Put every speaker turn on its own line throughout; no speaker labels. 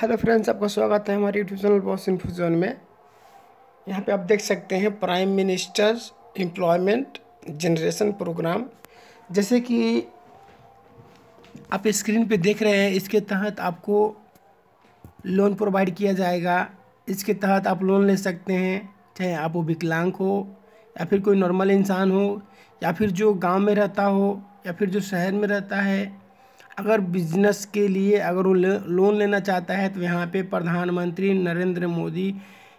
hello friends आपका स्वागत है हमारे यूट्यूब चैनल बॉस इन्फ्यूजन में यहाँ पे आप देख सकते हैं prime minister employment generation programme जैसे कि आप स्क्रीन पे देख रहे हैं इसके तहत आपको लोन प्रोवाइड किया जाएगा इसके तहत आप लोन ले सकते हैं चाहे आप वो विकलांग हो या फिर कोई नॉर्मल इंसान हो या फिर जो गाँव में रहता हो या फिर जो शहर में रहता है अगर बिजनेस के लिए अगर वो लोन लेना चाहता है तो यहाँ पे प्रधानमंत्री नरेंद्र मोदी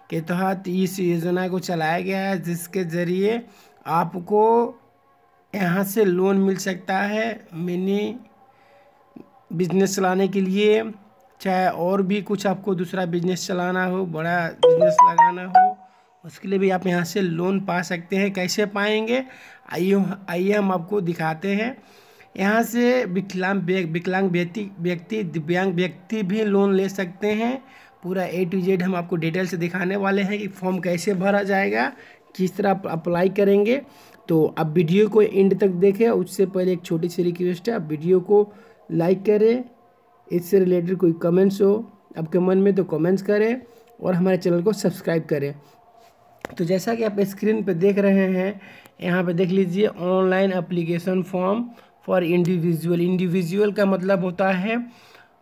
के तहत इस योजना को चलाया गया है जिसके ज़रिए आपको यहाँ से लोन मिल सकता है मिनी बिजनेस चलाने के लिए चाहे और भी कुछ आपको दूसरा बिजनेस चलाना हो बड़ा बिजनेस लगाना हो उसके लिए भी आप यहाँ से लोन पा सकते हैं कैसे पाएंगे आइए आइए हम आपको दिखाते हैं यहाँ से विकलांग विकलांग व्यक्ति व्यक्ति दिव्यांग व्यक्ति भी लोन ले सकते हैं पूरा ए टू जेड हम आपको डिटेल से दिखाने वाले हैं कि फॉर्म कैसे भरा जाएगा किस तरह अप्लाई करेंगे तो आप वीडियो को एंड तक देखें उससे पहले एक छोटी सी रिक्वेस्ट है आप वीडियो को लाइक करें इससे रिलेटेड कोई कमेंट्स हो आपके मन में तो कमेंट्स करें और हमारे चैनल को सब्सक्राइब करें तो जैसा कि आप स्क्रीन पर देख रहे हैं यहाँ पर देख लीजिए online application form for individual individual का मतलब होता है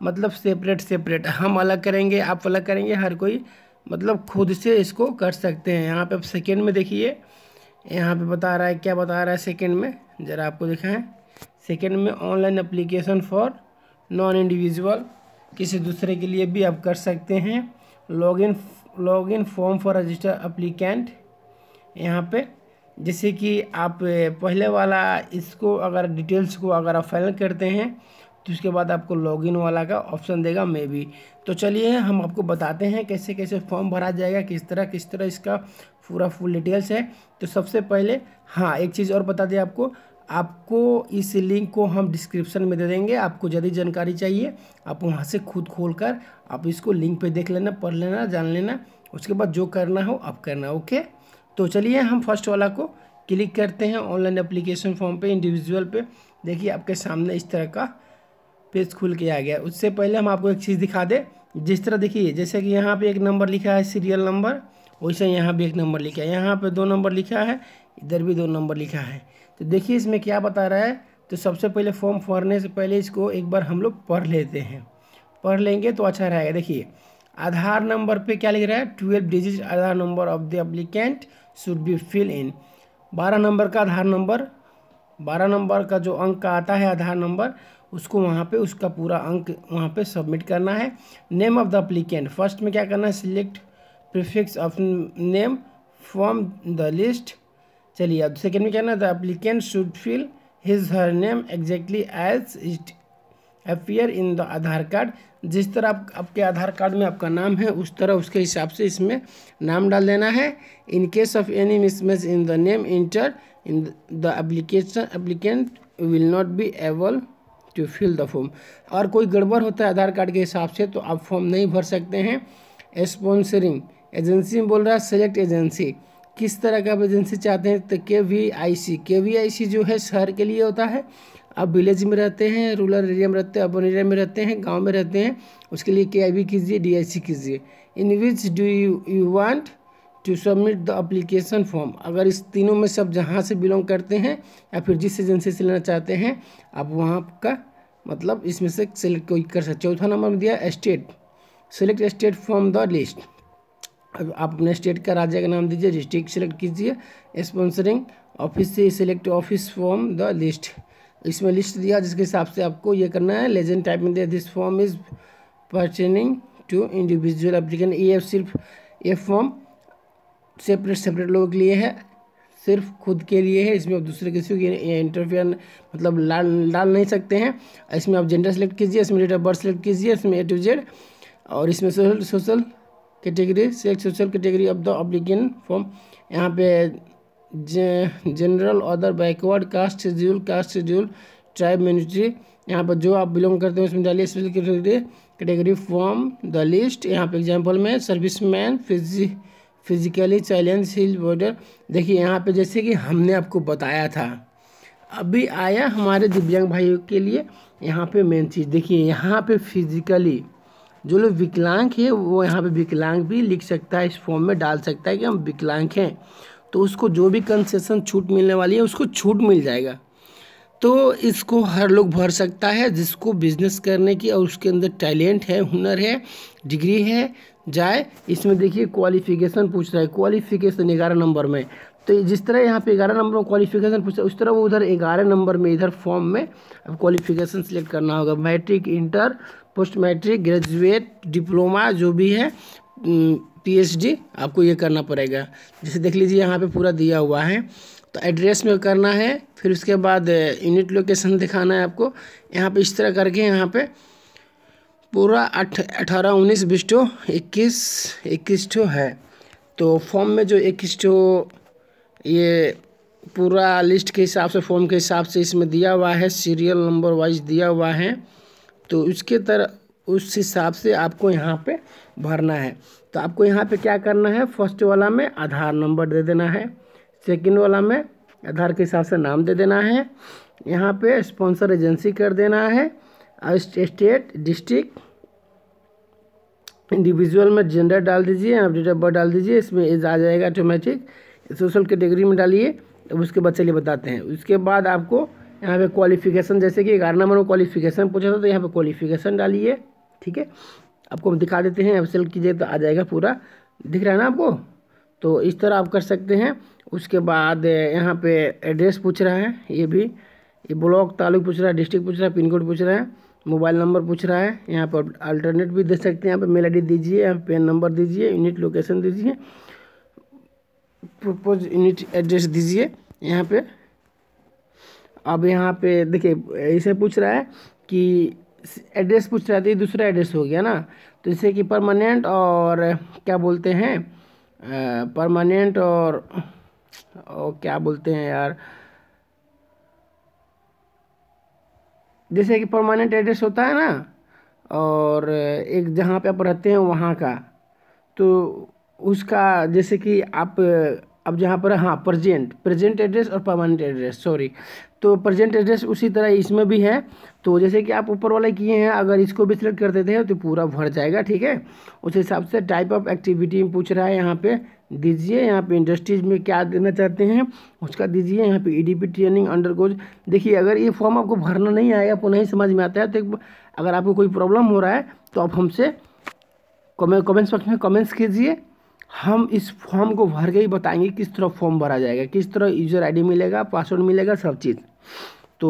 मतलब सेपरेट सेपरेट हम अलग करेंगे आप अलग करेंगे हर कोई मतलब खुद से इसको कर सकते हैं यहाँ पे आप सेकेंड में देखिए यहाँ पे बता रहा है क्या बता रहा है सेकेंड में ज़रा आपको दिखाएं सेकेंड में online application for non individual किसी दूसरे के लिए भी आप कर सकते हैं login login form for register applicant यहाँ पर जैसे कि आप पहले वाला इसको अगर डिटेल्स को अगर आप फाइनल करते हैं तो उसके बाद आपको लॉगिन वाला का ऑप्शन देगा मे बी तो चलिए हम आपको बताते हैं कैसे कैसे फॉर्म भरा जाएगा किस तरह किस तरह इसका पूरा फुल डिटेल्स है तो सबसे पहले हाँ एक चीज़ और बता दें आपको आपको इस लिंक को हम डिस्क्रिप्शन में दे देंगे आपको यदि जानकारी चाहिए आप वहाँ से खुद खोल कर आप इसको लिंक पर देख लेना पढ़ लेना जान लेना उसके बाद जो करना हो आप करना ओके तो चलिए हम फर्स्ट वाला को क्लिक करते हैं ऑनलाइन अप्लीकेशन फॉर्म पर इंडिविजुअल पर देखिए आपके सामने इस तरह का पेज खुल के आ गया उससे पहले हम आपको एक चीज़ दिखा दें जिस तरह देखिए जैसे कि यहाँ पे एक नंबर लिखा है सीरियल नंबर वैसे यहाँ भी एक नंबर लिखा है यहाँ पे दो नंबर लिखा है इधर भी दो नंबर लिखा है तो देखिए इसमें क्या बता रहा है तो सबसे पहले फॉर्म भरने से पहले इसको एक बार हम लोग पढ़ लेते हैं पढ़ लेंगे तो अच्छा रहेगा देखिए आधार नंबर पे क्या लिख रहा है twelve digit Aadhaar number of the applicant should be fill in बारह नंबर का आधार नंबर बारह नंबर का जो अंक का आता है आधार नंबर उसको वहाँ पे उसका पूरा अंक वहाँ पे सबमिट करना है name of the applicant first में क्या करना है select prefix of name from the list चलिए अब सेकेंड में क्या करना है the applicant should fill his her name exactly as it appear in the Aadhaar card जिस तरह आप आपके आधार कार्ड में आपका नाम है उस तरह उसके हिसाब से इसमें नाम डाल देना है in case of any mismatch in the name enter in the application applicant will not be able to fill the form और कोई गड़बड़ होता है आधार कार्ड के हिसाब से तो आप फॉर्म नहीं भर सकते हैं स्पॉन्सरिंग एजेंसी में बोल रहा है सेलेक्ट एजेंसी किस तरह का आप एजेंसी चाहते हैं तो के वी आई सी के वी आई सी जो है शहर के लिए होता है आप विलेज में रहते हैं रूरल एरिया में रहते हैं अपन एरिया में रहते हैं गांव में रहते हैं उसके लिए के कीजिए डी कीजिए in which do you you want to submit the application form अगर इस तीनों में सब जहाँ से बिलोंग करते हैं या फिर जिस एजेंसी से लेना चाहते हैं आप वहाँ का मतलब इसमें से सेलेक्ट कोई कर सकते चौथा नंबर में दिया state select state from the list अब आप अपने स्टेट का राज्य का नाम दीजिए डिस्ट्रिक्ट सेलेक्ट कीजिए स्पॉन्सरिंग ऑफिस से select office from the list इसमें लिस्ट दिया जिसके हिसाब से आपको ये करना है लेजेंड टाइप में दिया this form is pertaining to individual applicant ये सिर्फ ये फॉर्म सेपरेट सेपरेट लोगों के लिए है सिर्फ खुद के लिए है इसमें आप दूसरे किसी को इंटरफियर मतलब डाल नहीं सकते हैं इसमें आप जेंडर सेलेक्ट कीजिए इसमें डेट ऑफ बर्थ सेलेक्ट कीजिए इसमें ए टू जेड और इसमें social social category select social category of the applicant form यहाँ पे general other backward caste schedule caste schedule tribe ministry यहाँ पर जो आप बिलोंग करते हैं उसमें डालिए special category category form the list यहाँ पर एग्जाम्पल में सर्विस मैन फिजी फिजिकली चैलेंज हिल बॉर्डर देखिए यहाँ पे जैसे कि हमने आपको बताया था अभी आया हमारे दिव्यांग भाइयों के लिए यहाँ पे मेन चीज़ देखिए यहाँ पे फिजिकली जो लोग विकलांग है वो यहाँ पे विकलांग भी लिख सकता है इस फॉर्म में डाल सकता है कि हम विकलांग हैं तो उसको जो भी कंसेशन छूट मिलने वाली है उसको छूट मिल जाएगा तो इसको हर लोग भर सकता है जिसको बिजनेस करने की और उसके अंदर टैलेंट है हुनर है डिग्री है जाए इसमें देखिए क्वालिफिकेशन पूछ रहा है क्वालिफिकेशन ग्यारह नंबर में तो जिस तरह यहाँ पे ग्यारह नंबर में क्वालिफिकेशन पूछ रहा है उस तरह वो उधर ग्यारह नंबर में इधर फॉर्म में अब क्वालिफिकेशन सेलेक्ट करना होगा matric inter post matric graduate diploma जो भी है पीएचडी आपको ये करना पड़ेगा जैसे देख लीजिए यहाँ पे पूरा दिया हुआ है तो एड्रेस में करना है फिर उसके बाद यूनिट uh, लोकेशन दिखाना है आपको यहाँ पे इस तरह करके यहाँ पे पूरा अठ अठारह उन्नीस बीस टो इक्कीस इक्कीस टो है तो फॉर्म में जो इक्कीस टो ये पूरा लिस्ट के हिसाब से फॉर्म के हिसाब से इसमें दिया हुआ है सीरियल नंबर वाइज दिया हुआ है तो उसके तरह उस हिसाब से आपको यहाँ पे भरना है तो आपको यहाँ पे क्या करना है फर्स्ट वाला में आधार नंबर दे देना है सेकंड वाला में आधार के हिसाब से नाम दे देना है यहाँ पे स्पॉन्सर एजेंसी कर देना है और स्टेट डिस्ट्रिक्ट इंडिविजुअल में जेंडर डाल दीजिए आप डेट ऑफ बर्थ डाल दीजिए इसमें एज आ जाएगा ऑटोमेटिक सोशल कैटेगरी में डालिए अब उसके बाद चलिए बताते हैं उसके बाद आपको यहाँ पे क्वालिफिकेशन जैसे कि ग्यारह नंबर में क्वालिफिकेशन पूछा था तो यहाँ पे क्वालिफिकेशन डालिए ठीक है आपको हम दिखा देते हैं सेल कीजिए तो आ जाएगा पूरा दिख रहा है ना आपको तो इस तरह आप कर सकते हैं उसके बाद यहाँ पे एड्रेस पूछ रहा है ये भी ये ब्लॉक तालुक पूछ रहा है डिस्ट्रिक्ट पूछ रहा है पिन कोड पूछ रहा है मोबाइल नंबर पूछ रहा है यहाँ पर अल्टरनेट भी दे सकते हैं यहाँ पर मेल आई दीजिए यहाँ पेन नंबर दीजिए यूनिट लोकेशन दीजिए प्रपोज यूनिट एड्रेस दीजिए यहाँ पे अब यहाँ पे देखिए इसे पूछ रहा है कि एड्रेस पूछ रहा था ये दूसरा एड्रेस हो गया ना तो जैसे कि परमानेंट और क्या बोलते हैं परमानेंट और, और क्या बोलते हैं यार जैसे कि परमानेंट एड्रेस होता है ना और एक जहाँ पे आप रहते हैं वहाँ का तो उसका जैसे कि आप अब जहाँ पर हाँ प्रजेंट प्रजेंट एड्रेस और परमानेंट एड्रेस सॉरी तो प्रजेंट एड्रेस उसी तरह इसमें भी है तो जैसे कि आप ऊपर वाले किए हैं अगर इसको भी सिलेक्ट कर देते हैं तो पूरा भर जाएगा ठीक है उस हिसाब से टाइप ऑफ एक्टिविटी में पूछ रहा है यहाँ पे दीजिए यहाँ पे इंडस्ट्रीज में क्या देना चाहते हैं उसका दीजिए यहाँ पे ई ट्रेनिंग अंडर देखिए अगर ये फॉर्म आपको भरना नहीं आएगा आपको नहीं समझ में आता है तो अगर आपको कोई प्रॉब्लम हो रहा है तो आप हमसे कमेंट्स बॉक्स में कमेंट्स कीजिए हम इस फॉर्म को भर के ही बताएंगे किस तरह फॉर्म भरा जाएगा किस तरह यूज़र आईडी मिलेगा पासवर्ड मिलेगा सब चीज़ तो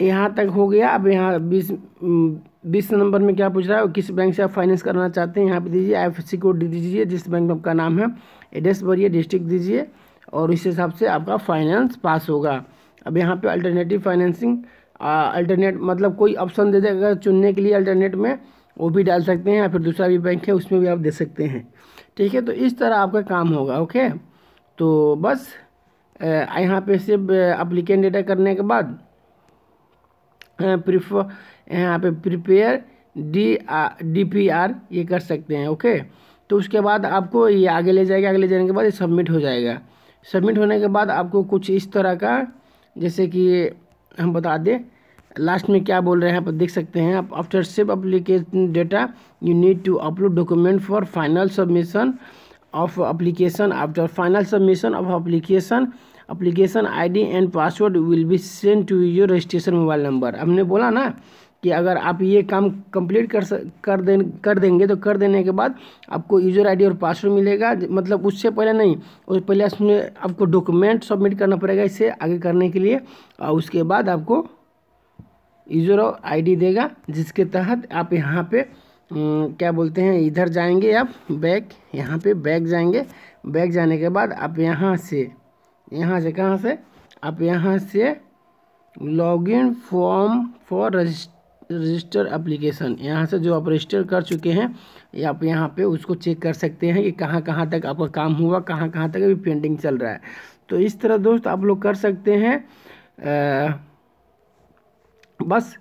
यहाँ तक हो गया अब यहाँ बीस बीस नंबर में क्या पूछ रहा है किस बैंक से आप फाइनेंस करना चाहते हैं यहाँ पे दीजिए आई एफ कोड दीजिए जिस बैंक में आपका नाम है एड्रेस भरिए डिस्ट्रिक्ट दीजिए और इस हिसाब से आपका फाइनेंस पास होगा अब यहाँ पर अल्टरनेटिव फाइनेंसिंग अल्टरनेट मतलब कोई ऑप्शन दे देगा चुनने के लिए अल्टरनेट में वो भी डाल सकते हैं या फिर दूसरा भी बैंक है उसमें भी आप दे सकते हैं ठीक है तो इस तरह आपका काम होगा ओके तो बस यहाँ पे सिर्फ अप्लीकेंट डेटा करने के बाद प्रिफर यहाँ पे prepare D D P R ये कर सकते हैं ओके तो उसके बाद आपको ये आगे ले जाएगा आगे ले जाने के बाद ये सबमिट हो जाएगा सबमिट होने के बाद आपको कुछ इस तरह का जैसे कि हम बता दें लास्ट में क्या बोल रहे हैं आप देख सकते हैं आप after save application data you need to upload document for final submission of application after final submission of application application ID and password will be send to your registration mobile number हमने बोला ना कि अगर आप ये काम complete कर कर दे कर देंगे तो कर देने के बाद आपको यूज़र आईडी और पासवर्ड मिलेगा मतलब उससे पहले नहीं और पहले इसमें आपको डॉक्यूमेंट सबमिट करना पड़ेगा इसे आगे करने के लिए और उसके बाद आपको यूज़र आईडी देगा जिसके तहत आप यहाँ पे क्या बोलते हैं इधर जाएंगे आप बैक यहाँ पे बैक जाएंगे बैक जाने के बाद आप यहाँ से यहाँ से कहाँ से आप यहाँ से login form for register application यहाँ से जो आप रजिस्टर कर चुके हैं आप यहाँ पे उसको चेक कर सकते हैं कि कहाँ कहाँ तक आपका काम हुआ कहाँ कहाँ तक अभी पेंटिंग चल रहा है तो इस तरह दोस्त आप लोग कर सकते हैं आ, बस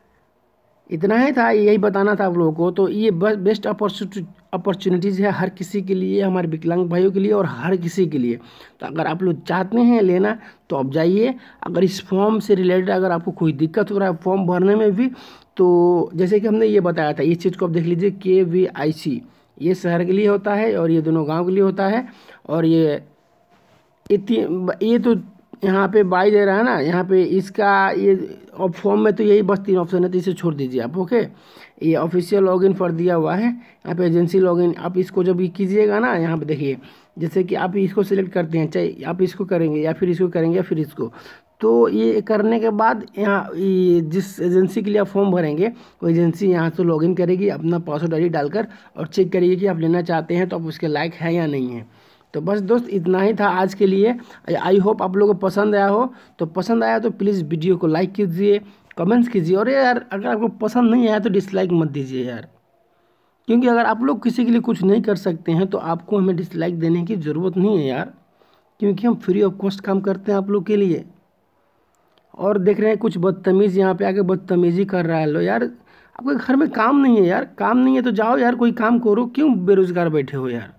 इतना ही था यही बताना था आप लोगों को तो ये बेस्ट अपॉर्चुनिटीज़ है हर किसी के लिए हमारे विकलांग भाइयों के लिए और हर किसी के लिए तो अगर आप लोग चाहते हैं लेना तो आप जाइए अगर इस फॉर्म से रिलेटेड अगर आपको कोई दिक्कत हो रहा है फॉर्म भरने में भी तो जैसे कि हमने ये बताया था इस चीज़ को आप देख लीजिए के वी आई सी ये शहर के लिए होता है और ये दोनों गाँव के लिए होता है और ये ये तो यहाँ पे बाई दे रहा है ना यहाँ पे इसका ये और फॉर्म में तो यही बस तीन ऑप्शन है तो इसे छोड़ दीजिए आप ओके ये ऑफिशियल लॉगिन फॉर दिया हुआ है यहाँ पे एजेंसी लॉगिन आप इसको जब ये कीजिएगा ना यहाँ पे देखिए जैसे कि आप इसको सिलेक्ट करते हैं चाहे आप इसको करेंगे या फिर इसको करेंगे या फिर इसको तो ये करने के बाद यहाँ जिस एजेंसी के लिए आप फॉर्म भरेंगे वो एजेंसी यहाँ से लॉगिन करेगी अपना पासवर्ड आई डालकर और चेक करिए कि आप लेना चाहते हैं तो आप उसके लायक है या नहीं है तो बस दोस्त इतना ही था आज के लिए आई होप आप लोगों को पसंद आया हो तो पसंद आया तो प्लीज़ वीडियो को लाइक कीजिए कमेंट्स कीजिए और यार अगर आपको पसंद नहीं आया तो डिसलाइक मत दीजिए यार क्योंकि अगर आप लोग किसी के लिए कुछ नहीं कर सकते हैं तो आपको हमें डिसलाइक देने की ज़रूरत नहीं है यार क्योंकि हम फ्री ऑफ कॉस्ट काम करते हैं आप लोग के लिए और देख रहे हैं कुछ बदतमीज़ यहाँ पे आके बदतमीज़ी कर रहा है लो यार आपके घर में काम नहीं है यार काम नहीं है तो जाओ यार कोई काम करो क्यों बेरोज़गार बैठे हो यार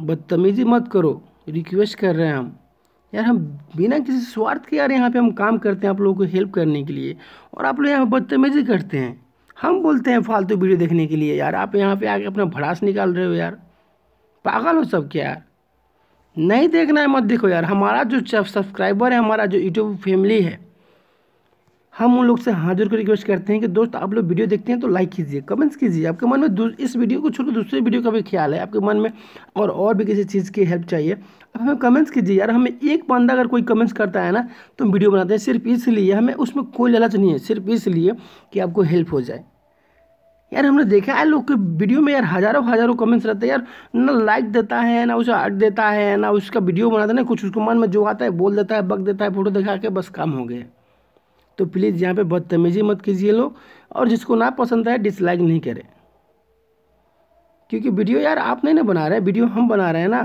बदतमीज़ी मत करो रिक्वेस्ट कर रहे हैं हम यार हम बिना किसी स्वार्थ के यार यहाँ पे हम काम करते हैं आप लोगों को हेल्प करने के लिए और आप लोग यहाँ बदतमीज़ी करते हैं हम बोलते हैं फालतू वीडियो देखने के लिए यार आप यहाँ पे आके अपना भड़ास निकाल रहे हो यार पागल हो सब क्या यार नहीं देखना है मत देखो यार हमारा जो सब्सक्राइबर है हमारा जो यूट्यूब फैमिली है हम उन लोग से हाथ जोड़ रिक्वेस्ट करते हैं कि दोस्त आप लोग वीडियो देखते हैं तो लाइक कीजिए कमेंट्स कीजिए आपके मन में इस वीडियो को छोड़कर दूसरे वीडियो का भी ख्याल है आपके मन में और और भी किसी चीज़ की हेल्प चाहिए आप हमें कमेंट्स कीजिए यार हमें एक बंदा अगर कोई कमेंट्स करता है ना तो हम वीडियो बनाते हैं सिर्फ इसलिए हमें उसमें कोई लालच नहीं है सिर्फ इसलिए कि आपको हेल्प हो जाए यार हमने देखा है लोग के वीडियो में यार हज़ारों हज़ारों कमेंट्स रहते हैं यार ना लाइक देता है ना उसे आर्ट देता है ना उसका वीडियो बनाता है ना कुछ उसको मन में जो आता है बोल देता है बक देता है फोटो दिखा के बस काम हो गया तो प्लीज़ यहाँ पे बदतमीज़ी मत कीजिए लोग और जिसको ना पसंद आए डिसलाइक नहीं करें क्योंकि वीडियो यार आप नहीं ना बना रहे वीडियो हम बना रहे हैं ना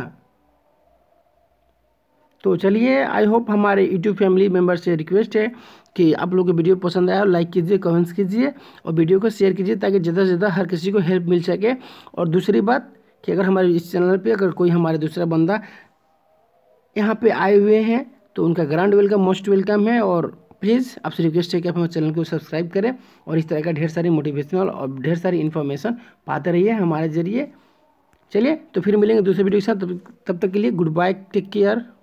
तो चलिए आई होप हमारे यूट्यूब फैमिली मेम्बर से रिक्वेस्ट है कि आप लोगों को वीडियो पसंद आया और लाइक कीजिए कमेंट्स कीजिए और वीडियो को शेयर कीजिए ताकि ज़्यादा से ज़्यादा हर किसी को हेल्प मिल सके और दूसरी बात कि अगर हमारे इस चैनल पे अगर कोई हमारे दूसरा बंदा यहाँ पे आए हुए हैं तो उनका ग्रांड वेलकम मोस्ट वेलकम है और प्लीज़ आपसे रिक्वेस्ट है कि आप हमारे चैनल को सब्सक्राइब करें और इस तरह का ढेर सारी मोटिवेशनल और ढेर सारी इन्फॉर्मेशन पाते रहिए हमारे जरिए चलिए तो फिर मिलेंगे दूसरे वीडियो के साथ तब तक के लिए गुड बाय टेक केयर